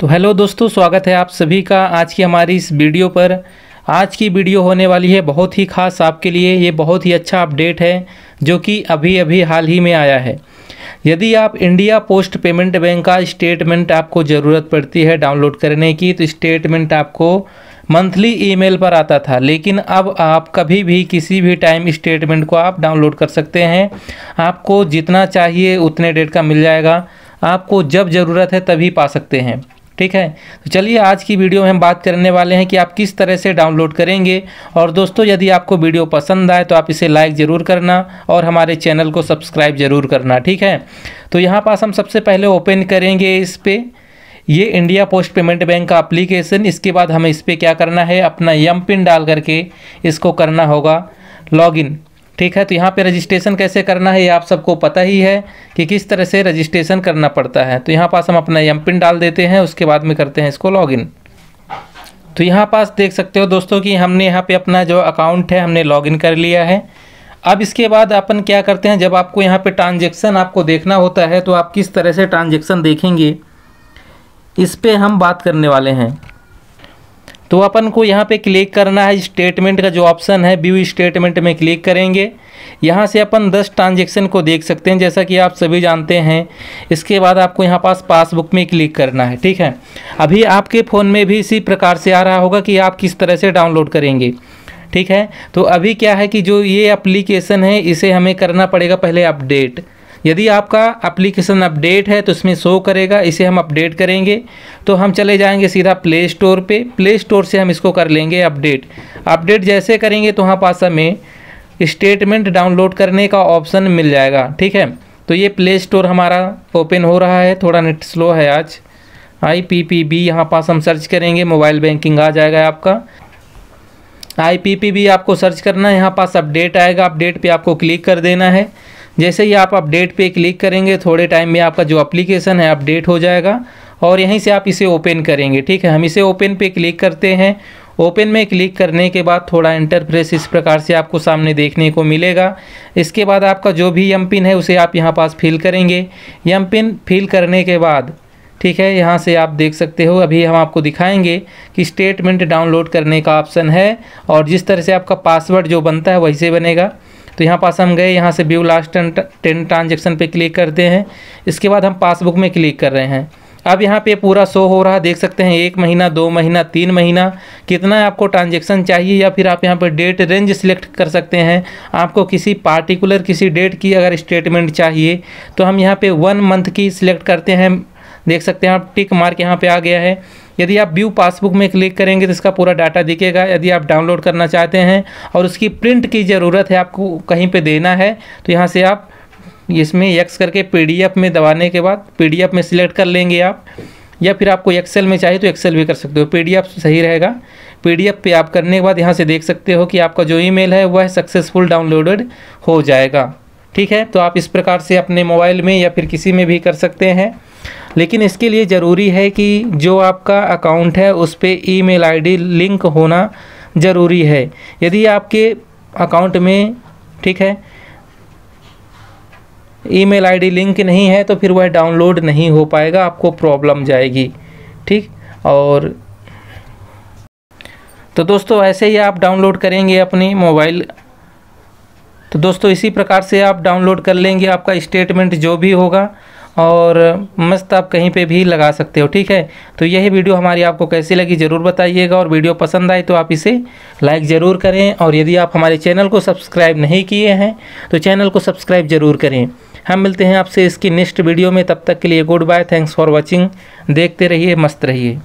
तो हेलो दोस्तों स्वागत है आप सभी का आज की हमारी इस वीडियो पर आज की वीडियो होने वाली है बहुत ही खास आपके लिए ये बहुत ही अच्छा अपडेट है जो कि अभी अभी हाल ही में आया है यदि आप इंडिया पोस्ट पेमेंट बैंक का स्टेटमेंट आपको ज़रूरत पड़ती है डाउनलोड करने की तो स्टेटमेंट आपको मंथली ईमेल पर आता था लेकिन अब आप कभी भी किसी भी टाइम स्टेटमेंट को आप डाउनलोड कर सकते हैं आपको जितना चाहिए उतने डेट का मिल जाएगा आपको जब ज़रूरत है तभी पा सकते हैं ठीक है तो चलिए आज की वीडियो में हम बात करने वाले हैं कि आप किस तरह से डाउनलोड करेंगे और दोस्तों यदि आपको वीडियो पसंद आए तो आप इसे लाइक ज़रूर करना और हमारे चैनल को सब्सक्राइब ज़रूर करना ठीक है तो यहाँ पास हम सबसे पहले ओपन करेंगे इस पर ये इंडिया पोस्ट पेमेंट बैंक का अप्लीकेशन इसके बाद हमें इस पर क्या करना है अपना यम पिन डाल करके इसको करना होगा लॉगिन ठीक है तो यहाँ पे रजिस्ट्रेशन कैसे करना है ये आप सबको पता ही है कि किस तरह से रजिस्ट्रेशन करना पड़ता है तो यहाँ पास हम अपना एम पिन डाल देते हैं उसके बाद में करते हैं इसको लॉगिन तो यहाँ पास देख सकते हो दोस्तों कि हमने यहाँ पे अपना जो अकाउंट है हमने लॉगिन कर लिया है अब इसके बाद अपन क्या करते हैं जब आपको यहाँ पर ट्रांजेक्शन आपको देखना होता है तो आप किस तरह से ट्रांजेक्शन देखेंगे इस पर हम बात करने वाले हैं तो अपन को यहाँ पे क्लिक करना है स्टेटमेंट का जो ऑप्शन है व्यू स्टेटमेंट में क्लिक करेंगे यहाँ से अपन 10 ट्रांजेक्शन को देख सकते हैं जैसा कि आप सभी जानते हैं इसके बाद आपको यहाँ पास पासबुक में क्लिक करना है ठीक है अभी आपके फ़ोन में भी इसी प्रकार से आ रहा होगा कि आप किस तरह से डाउनलोड करेंगे ठीक है तो अभी क्या है कि जो ये अप्लीकेशन है इसे हमें करना पड़ेगा पहले अपडेट यदि आपका एप्लीकेशन अपडेट है तो इसमें शो करेगा इसे हम अपडेट करेंगे तो हम चले जाएंगे सीधा प्ले स्टोर पे प्ले स्टोर से हम इसको कर लेंगे अपडेट अपडेट जैसे करेंगे तो वहाँ पास हमें स्टेटमेंट डाउनलोड करने का ऑप्शन मिल जाएगा ठीक है तो ये प्ले स्टोर हमारा ओपन हो रहा है थोड़ा नेट स्लो है आज आई पी पी बी यहाँ पास हम सर्च करेंगे मोबाइल बैंकिंग आ जाएगा आपका आई पी पी बी आपको सर्च करना है यहाँ पास अपडेट आएगा अपडेट पे आपको क्लिक कर देना है जैसे ही आप अपडेट पे क्लिक करेंगे थोड़े टाइम में आपका जो अप्लीकेशन है अपडेट हो जाएगा और यहीं से आप इसे ओपन करेंगे ठीक है हम इसे ओपन पे क्लिक करते हैं ओपन में क्लिक करने के बाद थोड़ा इंटरप्रेस इस प्रकार से आपको सामने देखने को मिलेगा इसके बाद आपका जो भी यम पिन है उसे आप यहाँ पास फिल करेंगे यम पिन फिल करने के बाद ठीक है यहाँ से आप देख सकते हो अभी हम आपको दिखाएंगे कि स्टेटमेंट डाउनलोड करने का ऑप्शन है और जिस तरह से आपका पासवर्ड जो बनता है वही से बनेगा तो यहाँ पास हम गए यहाँ से व्यू लास्ट टेन ट्रांजेक्शन पर क्लिक करते हैं इसके बाद हम पासबुक में क्लिक कर रहे हैं अब यहाँ पे पूरा शो हो रहा है देख सकते हैं एक महीना दो महीना तीन महीना कितना आपको ट्रांजेक्शन चाहिए या फिर आप यहाँ पर डेट रेंज सिलेक्ट कर सकते हैं आपको किसी पार्टिकुलर किसी डेट की अगर स्टेटमेंट चाहिए तो हम यहाँ पे वन मंथ की सिलेक्ट करते हैं देख सकते हैं आप टिक मार्क यहाँ पे आ गया है यदि आप व्यू पासबुक में क्लिक करेंगे तो इसका पूरा डाटा दिखेगा यदि आप डाउनलोड करना चाहते हैं और उसकी प्रिंट की ज़रूरत है आपको कहीं पर देना है तो यहाँ से आप इसमें एक्स करके पीडीएफ में दबाने के बाद पीडीएफ में सिलेक्ट कर लेंगे आप या फिर आपको एक्सेल में चाहिए तो एक्सेल भी कर सकते हो पी सही रहेगा पी पे आप करने के बाद यहाँ से देख सकते हो कि आपका जो ईमेल है वह सक्सेसफुल डाउनलोडेड हो जाएगा ठीक है तो आप इस प्रकार से अपने मोबाइल में या फिर किसी में भी कर सकते हैं लेकिन इसके लिए ज़रूरी है कि जो आपका अकाउंट है उस पर ई मेल लिंक होना ज़रूरी है यदि आपके अकाउंट में ठीक है ईमेल आईडी लिंक नहीं है तो फिर वह डाउनलोड नहीं हो पाएगा आपको प्रॉब्लम जाएगी ठीक और तो दोस्तों ऐसे ही आप डाउनलोड करेंगे अपनी मोबाइल तो दोस्तों इसी प्रकार से आप डाउनलोड कर लेंगे आपका स्टेटमेंट जो भी होगा और मस्त आप कहीं पे भी लगा सकते हो ठीक है तो यही वीडियो हमारी आपको कैसी लगी ज़रूर बताइएगा और वीडियो पसंद आए तो आप इसे लाइक ज़रूर करें और यदि आप हमारे चैनल को सब्सक्राइब नहीं किए हैं तो चैनल को सब्सक्राइब ज़रूर करें हम मिलते हैं आपसे इसकी नेक्स्ट वीडियो में तब तक के लिए good bye thanks for watching देखते रहिए मस्त रहिए